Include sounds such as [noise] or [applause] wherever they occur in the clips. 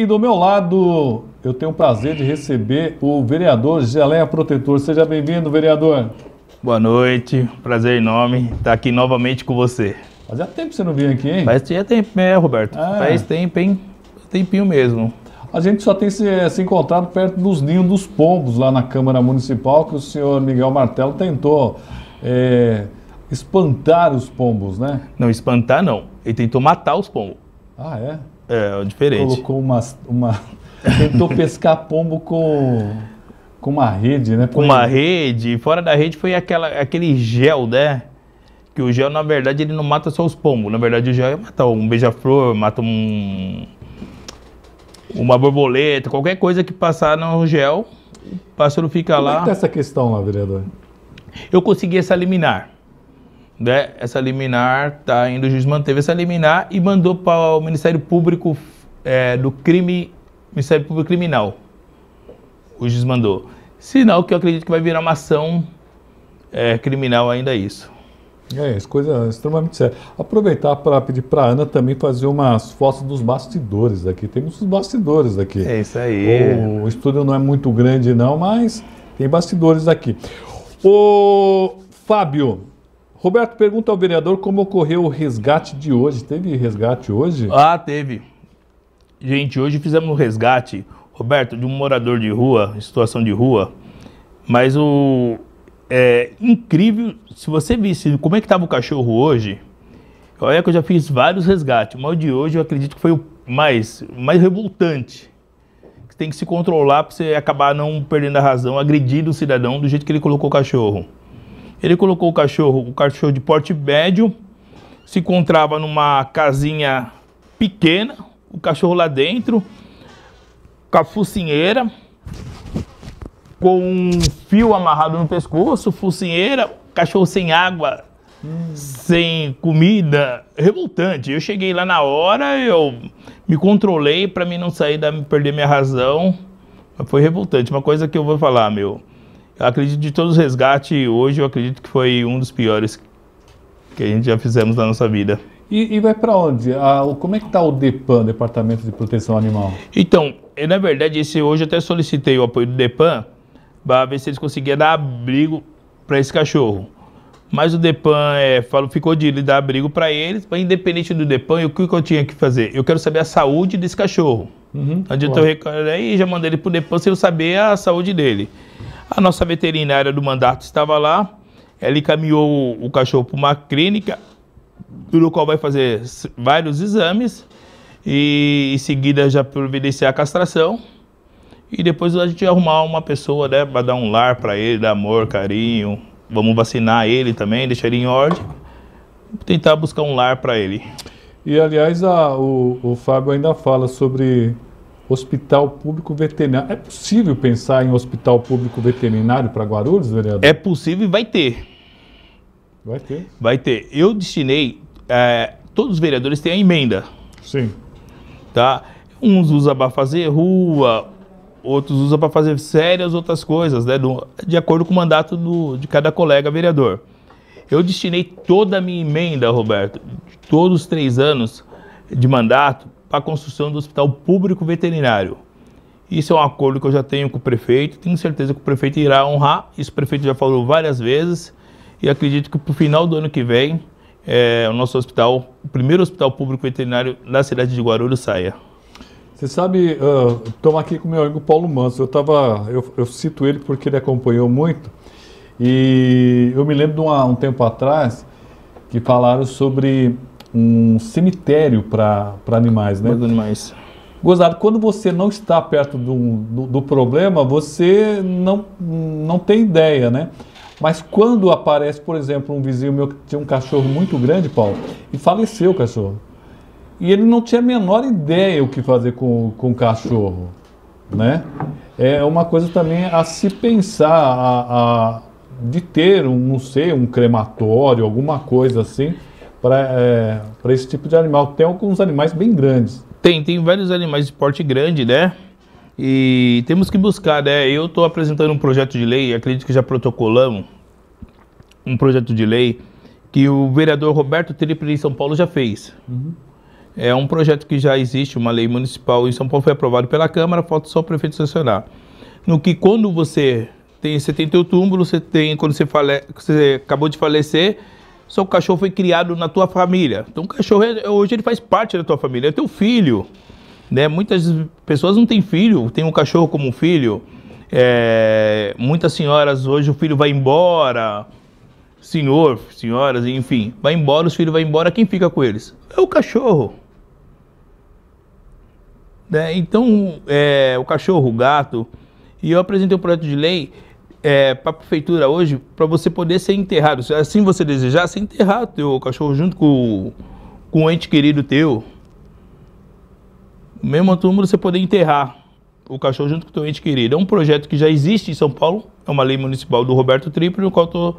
E do meu lado, eu tenho o prazer de receber o vereador Geleia Protetor. Seja bem-vindo, vereador. Boa noite, prazer enorme estar aqui novamente com você. Fazia tempo que você não vinha aqui, hein? Faz tempo, é, Roberto. É Faz tempo, hein? Tempinho mesmo. A gente só tem se, se, encontrado perto dos ninhos dos pombos lá na Câmara Municipal, que o senhor Miguel Martelo tentou é, espantar os pombos, né? Não, espantar não. Ele tentou matar os pombos. Ah, é? É, é, diferente. Colocou uma. uma tentou pescar pombo com. Com uma rede, né? Com uma rede. Fora da rede foi aquela, aquele gel, né? Que o gel, na verdade, ele não mata só os pombos. Na verdade, o gel é mata um beija-flor, mata um. Uma borboleta, qualquer coisa que passar no gel, o pássaro fica Como é lá. Como é que tá essa questão lá, vereador? Eu consegui essa liminar né, essa liminar, tá, ainda o juiz manteve essa liminar e mandou para o Ministério Público é, do Crime, Ministério Público Criminal. O juiz mandou. Sinal que eu acredito que vai virar uma ação é, criminal ainda isso. É, isso coisa extremamente séria. Aproveitar para pedir para Ana também fazer umas fotos dos bastidores aqui. Temos os bastidores aqui. É isso aí. O, o estúdio não é muito grande não, mas tem bastidores aqui. O Fábio, Roberto pergunta ao vereador como ocorreu o resgate de hoje. Teve resgate hoje? Ah, teve. Gente, hoje fizemos um resgate, Roberto, de um morador de rua, em situação de rua. Mas o. É incrível, se você visse como é que estava o cachorro hoje. Olha que eu já fiz vários resgates, mas o de hoje eu acredito que foi o mais, mais revoltante. Você tem que se controlar para você acabar não perdendo a razão, agredindo o cidadão do jeito que ele colocou o cachorro. Ele colocou o cachorro, o cachorro de porte médio, se encontrava numa casinha pequena, o cachorro lá dentro, com a focinheira, com um fio amarrado no pescoço, focinheira, cachorro sem água, hum. sem comida, revoltante. Eu cheguei lá na hora, eu me controlei para mim não sair da perder minha razão. Foi revoltante. Uma coisa que eu vou falar, meu. Eu acredito de todos os resgates, hoje eu acredito que foi um dos piores que a gente já fizemos na nossa vida. E, e vai para onde? como é que está o DEPAN, Departamento de Proteção Animal? Então, eu, na verdade, esse hoje até solicitei o apoio do DEPAN para ver se eles conseguiam dar abrigo para esse cachorro. Mas o DEPAN é, falou, ficou de dar abrigo para eles, mas independente do DEPAN, o que, eu tinha que fazer? Eu quero saber a saúde desse cachorro. Uhum, Adianta eu recolher né, e já mandei ele para o DEPAN sem eu saber a saúde dele. A nossa veterinária do mandato estava lá, ela encaminhou o cachorro para uma clínica, no qual vai fazer vários exames e em seguida já providenciar a castração e depois a gente arrumar uma pessoa, né, para dar um lar para ele, dar amor, carinho. Vamos vacinar ele também, deixar ele em ordem, tentar buscar um lar para ele. E aliás, a, o, o Fábio ainda fala sobre hospital público veterinário. É possível pensar em hospital público veterinário para Guarulhos, vereador? É possível e vai ter. Vai ter? Vai ter. Eu destinei. É, todos os vereadores têm a emenda. Sim. Tá? Uns usam para fazer rua, outros usam para fazer sérias outras coisas, né? Do, de acordo com o mandato do, de cada colega vereador. Eu destinei toda a minha emenda, Roberto, todos os três anos de mandato, para a construção do Hospital Público Veterinário. Isso é um acordo que eu já tenho com o prefeito, tenho certeza que o prefeito irá honrar, isso o prefeito já falou várias vezes, e acredito que para o final do ano que vem, é, o nosso hospital, o primeiro hospital público veterinário da cidade de Guarulhos saia. Você sabe, uh, aqui com meu amigo Paulo Manso, eu, tava, eu, eu cito ele porque ele acompanhou muito, e eu me lembro de uma, um tempo atrás que falaram sobre um cemitério para animais, né? animais. Gozado, quando você não está perto do, do, do, problema, você não, não tem ideia, né? Mas quando aparece, por exemplo, um vizinho meu que tinha um cachorro muito grande, Paulo, e faleceu o cachorro. E ele não tinha a menor ideia o que fazer com, com o cachorro, né? É uma coisa também a se pensar, a, a de ter, um, não sei, um crematório, alguma coisa assim, para é, esse tipo de animal. Tem alguns animais bem grandes. Tem, tem vários animais de porte grande, né? E temos que buscar, né? Eu estou apresentando um projeto de lei, acredito que já protocolamos um projeto de lei que o vereador Roberto Tripoli em São Paulo já fez. Uhum. É um projeto que já existe, uma lei municipal em São Paulo foi aprovado pela Câmara, falta só o prefeito sancionar. No que quando você tem, 78 tem você tem quando você, fale, você acabou de falecer, seu cachorro foi criado na tua família. Então o cachorro é, hoje ele faz parte da tua família, é teu filho. Né? Muitas pessoas não têm filho, têm um cachorro como filho. É, muitas senhoras hoje o filho vai embora, senhor, senhoras, enfim, vai embora, os filhos vão embora, quem fica com eles? É o cachorro. Né? Então, é, o cachorro, o gato. E eu apresentei um projeto de lei é, para a prefeitura hoje para você poder ser enterrado. Se assim você desejar, ser enterrar o teu cachorro junto com, com o ente querido teu. No mesmo túmulo você poder enterrar o cachorro junto com o teu ente querido. É um projeto que já existe em São Paulo, é uma lei municipal do Roberto Triplo, no qual eu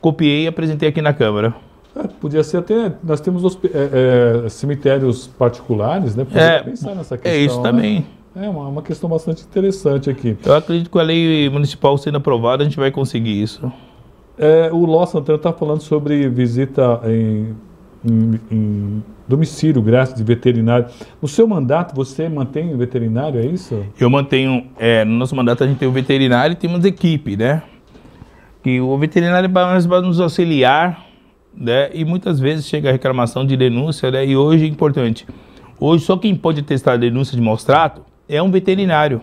copiei e apresentei aqui na Câmara. É, podia ser até. Nós temos os, é, é, cemitérios particulares, né? Podia é, pensar nessa questão. É isso né? também. Né? É uma, uma questão bastante interessante aqui. Eu acredito que com a lei municipal sendo aprovada, a gente vai conseguir isso. É, o Ló Santana está falando sobre visita em, em, em domicílio, graças de veterinário. No seu mandato, você mantém o veterinário, é isso? Eu mantenho. É, no nosso mandato, a gente tem o veterinário e temos equipe, né? Que o veterinário vai é nos auxiliar, né? E muitas vezes chega a reclamação de denúncia, né? E hoje é importante. Hoje, só quem pode testar denúncia de maus-trato é um veterinário.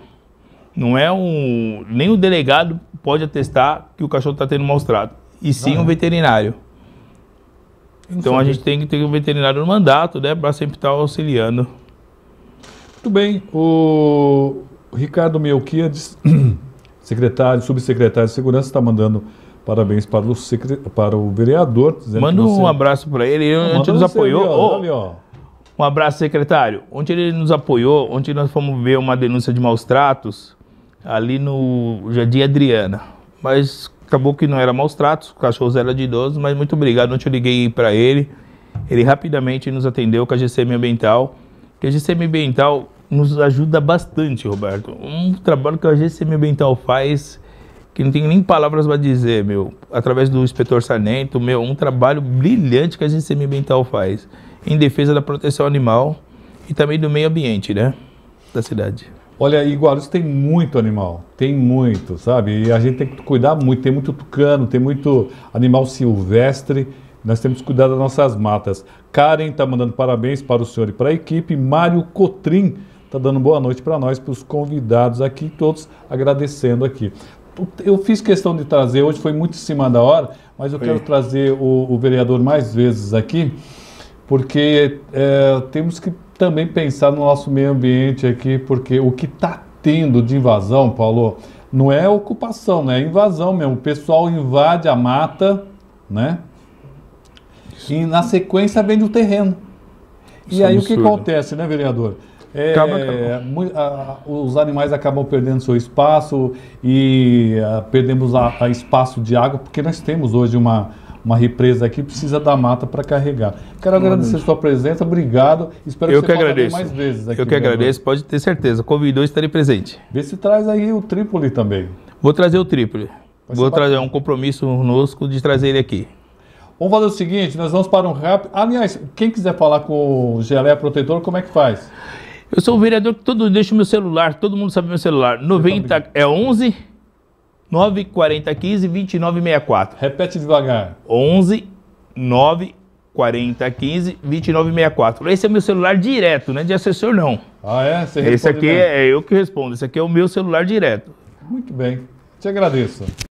Não é um. Nem o delegado pode atestar que o cachorro está tendo maus E sim ah, um veterinário. Então a gente tem que ter um veterinário no mandato, né? Para sempre estar tá auxiliando. Muito bem. O Ricardo Melquiades, [clears throat] secretário, subsecretário de Segurança, está mandando parabéns para o, secre... para o vereador. Manda você... um abraço para ele. Ele nos apoiou. Ali, ó, oh, ali, ó. Um abraço, secretário. Ontem ele nos apoiou, ontem nós fomos ver uma denúncia de maus tratos ali no Jardim Adriana. Mas acabou que não era maus tratos, o cachorro era de idoso, mas muito obrigado. Ontem eu liguei para ele, ele rapidamente nos atendeu com a GCM Ambiental. Que a GCM Ambiental nos ajuda bastante, Roberto. Um trabalho que a GCM Ambiental faz, que não tem nem palavras para dizer, meu. Através do inspetor Sarnento, meu, um trabalho brilhante que a GCM Ambiental faz em defesa da proteção animal e também do meio ambiente, né? Da cidade. Olha, Iguarus tem muito animal, tem muito, sabe? E a gente tem que cuidar muito, tem muito tucano, tem muito animal silvestre. Nós temos que cuidar das nossas matas. Karen está mandando parabéns para o senhor e para a equipe. Mário Cotrim está dando boa noite para nós, para os convidados aqui, todos agradecendo aqui. Eu fiz questão de trazer, hoje foi muito em cima da hora, mas eu quero trazer o, o vereador mais vezes aqui, porque é, temos que também pensar no nosso meio ambiente aqui, porque o que está tendo de invasão, Paulo, não é ocupação, né? é invasão mesmo. O pessoal invade a mata, né? Isso. E na sequência vende o terreno. Isso e é aí absurdo. o que acontece, né, vereador? É, acaba, acaba. É, os animais acabam perdendo seu espaço e ah, perdemos a, a, espaço de água, porque nós temos hoje uma, uma represa aqui, precisa da mata para carregar. Quero agradecer a sua presença, obrigado. Espero eu que, você agradeço. mais vezes aqui. Eu que né, agradeço, pode ter certeza. Convidou, estarei presente. Vê se traz aí o Trípoli também. Vou trazer o Trípoli. Vou trazer bacana. um compromisso conosco de trazer ele aqui. Vamos fazer o seguinte, nós vamos para um rápido. Aliás, quem quiser falar com o Geleia é Protetor, como é que faz? Eu sou o vereador que todo deixa o meu celular, todo mundo sabe meu celular. 90 é 11 94015 2964. Repete devagar. 11 94015 2964. Esse é meu celular direto, né? De assessor não. Ah, é? Você Esse aqui mesmo. é eu que respondo. Esse aqui é o meu celular direto. Muito bem. Te agradeço.